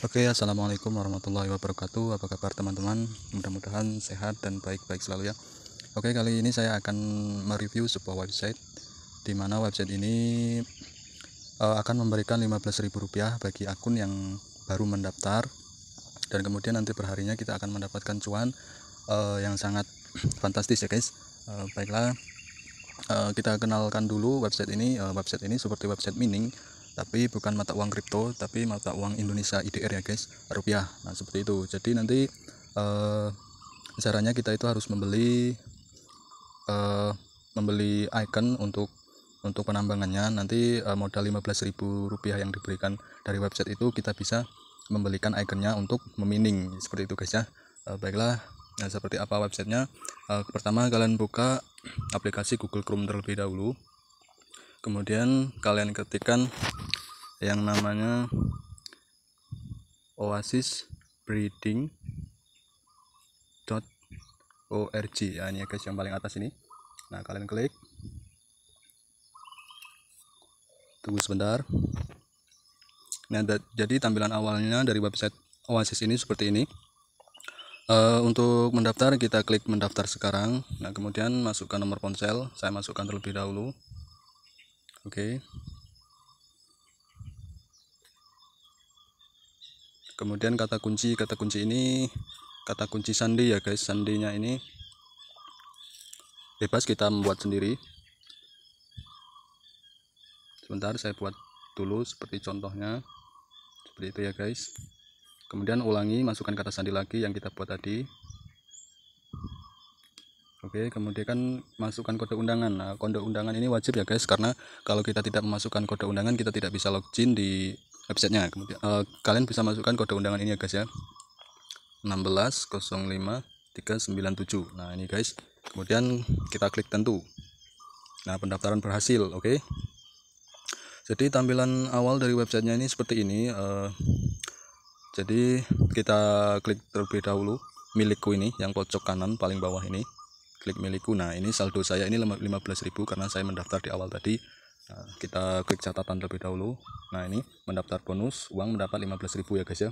Oke, okay, assalamualaikum warahmatullahi wabarakatuh. Apa kabar teman-teman? Mudah-mudahan sehat dan baik-baik selalu ya. Oke, okay, kali ini saya akan mereview sebuah website di mana website ini uh, akan memberikan Rp15.000 bagi akun yang baru mendaftar dan kemudian nanti perharinya kita akan mendapatkan cuan uh, yang sangat fantastis ya guys. Uh, baiklah, uh, kita kenalkan dulu website ini. Uh, website ini seperti website mining tapi bukan mata uang kripto tapi mata uang Indonesia IDR ya guys rupiah nah seperti itu jadi nanti uh, caranya kita itu harus membeli uh, membeli icon untuk untuk penambangannya nanti uh, modal 15.000 rupiah yang diberikan dari website itu kita bisa membelikan iconnya untuk memining seperti itu guys ya uh, baiklah nah seperti apa websitenya uh, pertama kalian buka aplikasi Google Chrome terlebih dahulu kemudian kalian ketikkan yang namanya oasis breeding .org ya ini guys yang paling atas ini nah kalian klik tunggu sebentar nah jadi tampilan awalnya dari website oasis ini seperti ini e, untuk mendaftar kita klik mendaftar sekarang. Nah, kemudian masukkan nomor ponsel. Saya masukkan terlebih dahulu. Oke. kemudian kata kunci kata kunci ini kata kunci sandi ya guys sandinya ini bebas kita membuat sendiri sebentar saya buat dulu seperti contohnya seperti itu ya guys kemudian ulangi masukkan kata sandi lagi yang kita buat tadi Oke, kemudian kan masukkan kode undangan. Nah, kode undangan ini wajib ya guys, karena kalau kita tidak memasukkan kode undangan, kita tidak bisa login di websitenya kemudian uh, kalian bisa masukkan kode undangan ini ya guys ya 1605397 nah ini guys kemudian kita klik tentu nah pendaftaran berhasil oke okay? jadi tampilan awal dari websitenya ini seperti ini uh, jadi kita klik terlebih dahulu milikku ini yang pojok kanan paling bawah ini klik milikku nah ini saldo saya ini 15.000 karena saya mendaftar di awal tadi kita klik catatan terlebih dahulu. Nah, ini mendaftar bonus uang mendapat 15.000 ya guys ya.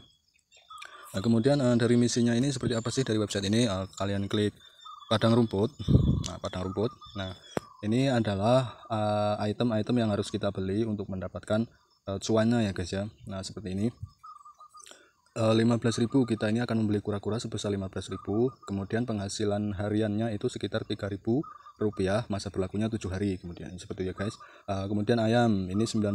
Nah, kemudian uh, dari misinya ini seperti apa sih dari website ini? Uh, kalian klik padang rumput. Nah, padang rumput. Nah, ini adalah eh, item-item uh, yang harus kita beli untuk mendapatkan uh, cuannya ya guys ya. Nah, seperti ini. Uh, 15.000 kita ini akan membeli kura-kura sebesar 15.000, kemudian penghasilan hariannya itu sekitar 3.000 rupiah masa berlakunya tujuh hari kemudian seperti ya guys uh, kemudian ayam ini 90.000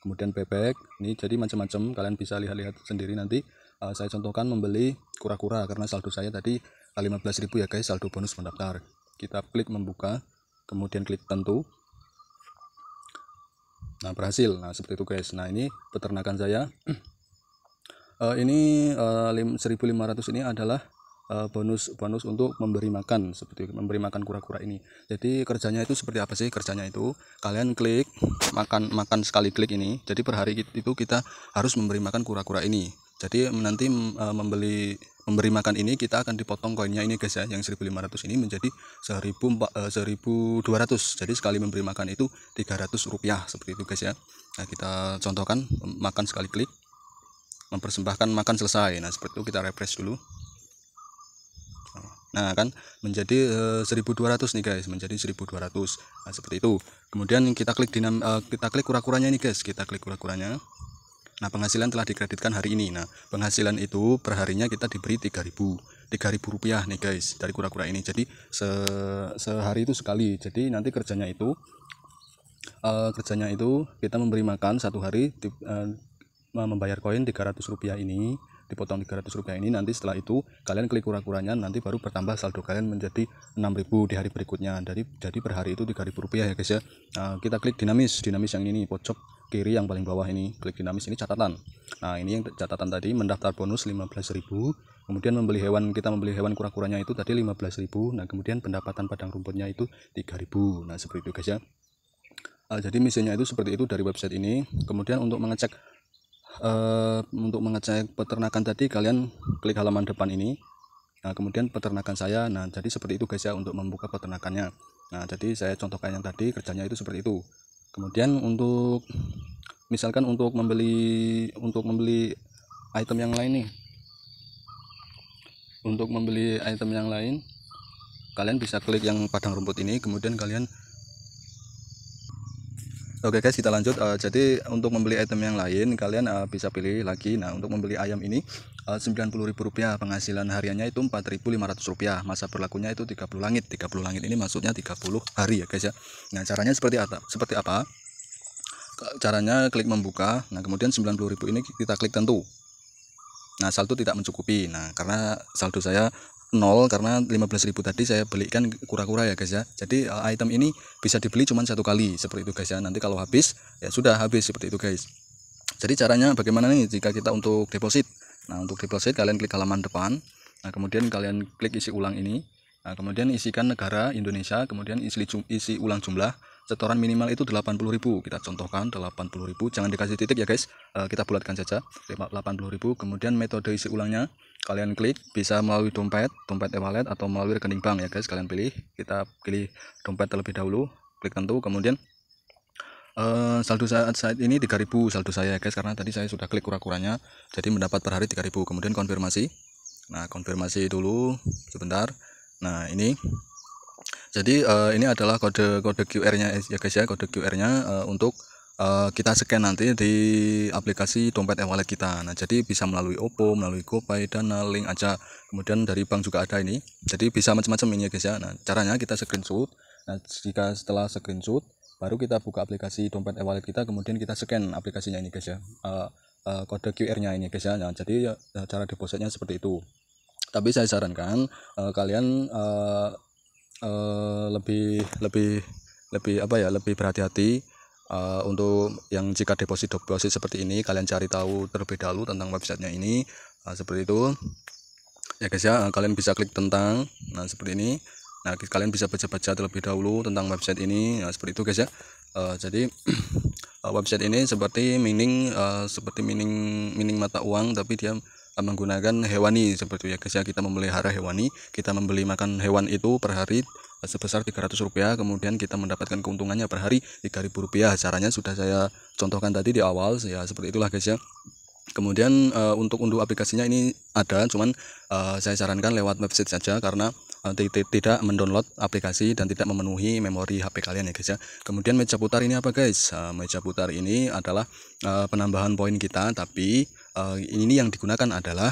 kemudian bebek ini jadi macam-macam kalian bisa lihat-lihat sendiri nanti uh, saya contohkan membeli kura-kura karena saldo saya tadi 15.000 ya guys saldo bonus mendaftar kita klik membuka kemudian klik tentu nah berhasil nah seperti itu guys nah ini peternakan saya uh, ini uh, 1500 ini adalah Eh, bonus bonus untuk memberi makan seperti memberi makan kura-kura ini jadi kerjanya itu seperti apa sih kerjanya itu kalian klik makan makan sekali klik ini jadi per hari itu kita harus memberi makan kura-kura ini jadi nanti eh, membeli memberi makan ini kita akan dipotong koinnya ini guys ya yang 1500 ini menjadi 1000 1200 eh, jadi sekali memberi makan itu 300 rupiah seperti itu guys ya nah kita contohkan makan sekali klik mempersembahkan makan selesai nah seperti itu kita refresh dulu Nah, kan menjadi e, eh, 1200 nih guys, menjadi 1200. Nah, seperti itu. Kemudian kita klik dinam e, kita klik kura-kuranya nih guys, kita klik kura-kuranya. Nah, penghasilan telah dikreditkan hari ini. Nah, penghasilan itu perharinya kita diberi 3000. 3000 rupiah nih guys dari kura-kura ini. Jadi se sehari itu sekali. Jadi nanti kerjanya itu e, kerjanya itu kita memberi makan satu hari di, e, membayar koin 300 rupiah ini dipotong 300 rupiah ini nanti setelah itu kalian klik kura-kuranya nanti baru bertambah saldo kalian menjadi 6000 di hari berikutnya dari jadi per hari itu 3000 rupiah ya guys ya nah, kita klik dinamis dinamis yang ini pojok kiri yang paling bawah ini klik dinamis ini catatan nah ini yang catatan tadi mendaftar bonus 15000 kemudian membeli hewan kita membeli hewan kura-kuranya itu tadi 15000 nah kemudian pendapatan padang rumputnya itu 3000 nah seperti itu guys ya uh, jadi misinya itu seperti itu dari website ini kemudian untuk mengecek uh, untuk mengecek peternakan tadi kalian klik halaman depan ini nah kemudian peternakan saya nah jadi seperti itu guys ya untuk membuka peternakannya nah jadi saya contohkan yang tadi kerjanya itu seperti itu kemudian untuk misalkan untuk membeli untuk membeli item yang lain nih untuk membeli item yang lain kalian bisa klik yang padang rumput ini kemudian kalian Oke guys kita lanjut uh, jadi untuk membeli item yang lain kalian uh, bisa pilih lagi nah untuk membeli ayam ini uh, Rp90.000 penghasilan hariannya itu rp rupiah. masa berlakunya itu 30 langit 30 langit ini maksudnya 30 hari ya guys ya Nah caranya seperti apa seperti apa caranya klik membuka nah kemudian 90.000 ini kita klik tentu Nah saldo tidak mencukupi nah karena saldo saya nol karena 15.000 tadi saya belikan kura-kura ya guys ya jadi eh, item ini bisa dibeli cuma satu kali seperti itu guys ya nanti kalau habis ya sudah habis seperti itu guys jadi caranya bagaimana nih jika kita untuk deposit nah untuk deposit kalian klik halaman depan nah kemudian kalian klik isi ulang ini nah kemudian isikan negara Indonesia kemudian isi, isi ulang jumlah setoran minimal itu 80.000 kita contohkan 80.000 jangan dikasih titik ya guys eh, kita bulatkan saja 80.000 kemudian metode isi ulangnya kalian klik bisa melalui dompet dompet e-wallet atau melalui rekening bank ya guys kalian pilih kita pilih dompet terlebih dahulu klik tentu kemudian uh, saldo saat saat ini 3000 saldo saya guys karena tadi saya sudah klik kura-kuranya jadi mendapat per hari 3000 kemudian konfirmasi nah konfirmasi dulu sebentar nah ini jadi uh, ini adalah kode kode QR nya ya guys ya kode QR nya uh, eh, untuk uh, kita scan nanti di aplikasi dompet e-wallet kita. Nah, jadi bisa melalui OPPO, melalui GoPay, dan Link aja. Kemudian dari bank juga ada ini. Jadi bisa macam-macam ini ya guys ya. Nah, caranya kita screenshot. Nah, jika setelah screenshot baru kita buka aplikasi dompet e-wallet kita kemudian kita scan aplikasinya ini guys ya. Uh, uh, kode QR-nya ini guys ya. Nah, jadi uh, cara depositnya seperti itu. Tapi saya sarankan uh, kalian uh, uh, lebih lebih lebih apa ya lebih berhati-hati Uh, untuk yang jika deposit deposit seperti ini kalian cari tahu terlebih dahulu tentang websitenya ini uh, seperti itu ya guys ya eh, kalian bisa klik tentang nah seperti ini nah kalian bisa baca-baca terlebih dahulu tentang website ini nah, seperti itu guys ya uh, jadi uh, website ini seperti mining uh, seperti mining mining mata uang tapi dia menggunakan hewani seperti itu ya guys ya kita memelihara hewani kita membeli makan hewan itu per hari sebesar 300 rupiah kemudian kita mendapatkan keuntungannya per hari 3000 rupiah caranya sudah saya contohkan tadi di awal ya seperti itulah guys ya kemudian uh, untuk unduh aplikasinya ini ada cuman uh, saya sarankan lewat website saja karena eh, tidak mendownload aplikasi dan tidak memenuhi memori HP kalian ya guys ya kemudian meja putar ini apa guys meja putar ini adalah penambahan poin kita tapi ini yang digunakan adalah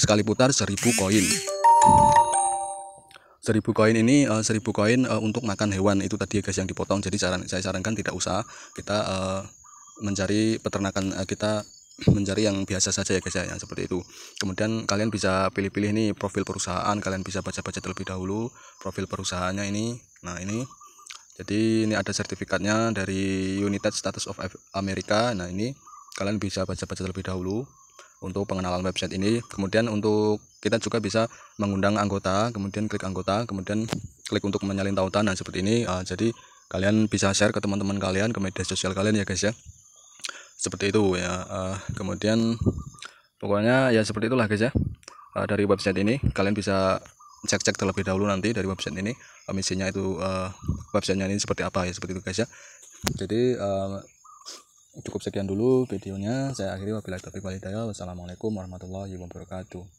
sekali putar 1000 koin Seribu koin ini uh, seribu koin uh, untuk makan hewan itu tadi ya guys yang dipotong. Jadi saran saya sarankan tidak usah kita uh, mencari peternakan uh, kita mencari yang biasa saja ya guys ya yang seperti itu kemudian kalian bisa pilih-pilih nih profil perusahaan kalian bisa baca-baca terlebih dahulu profil perusahaannya ini nah ini jadi ini ada sertifikatnya dari United Status of America nah ini kalian bisa baca-baca terlebih dahulu untuk pengenalan website ini kemudian untuk kita juga bisa mengundang anggota kemudian klik anggota kemudian klik untuk menyalin tautan nah seperti ini uh, jadi kalian bisa share ke teman-teman kalian ke media sosial kalian ya guys ya seperti itu ya uh, kemudian pokoknya ya seperti itulah guys ya uh, dari website ini kalian bisa cek-cek terlebih dahulu nanti dari website ini uh, misinya itu uh, websitenya ini seperti apa ya seperti itu guys ya jadi uh, cukup sekian dulu videonya. Saya akhiri wabillahi taufiq walhidayah. Wassalamualaikum warahmatullahi wabarakatuh.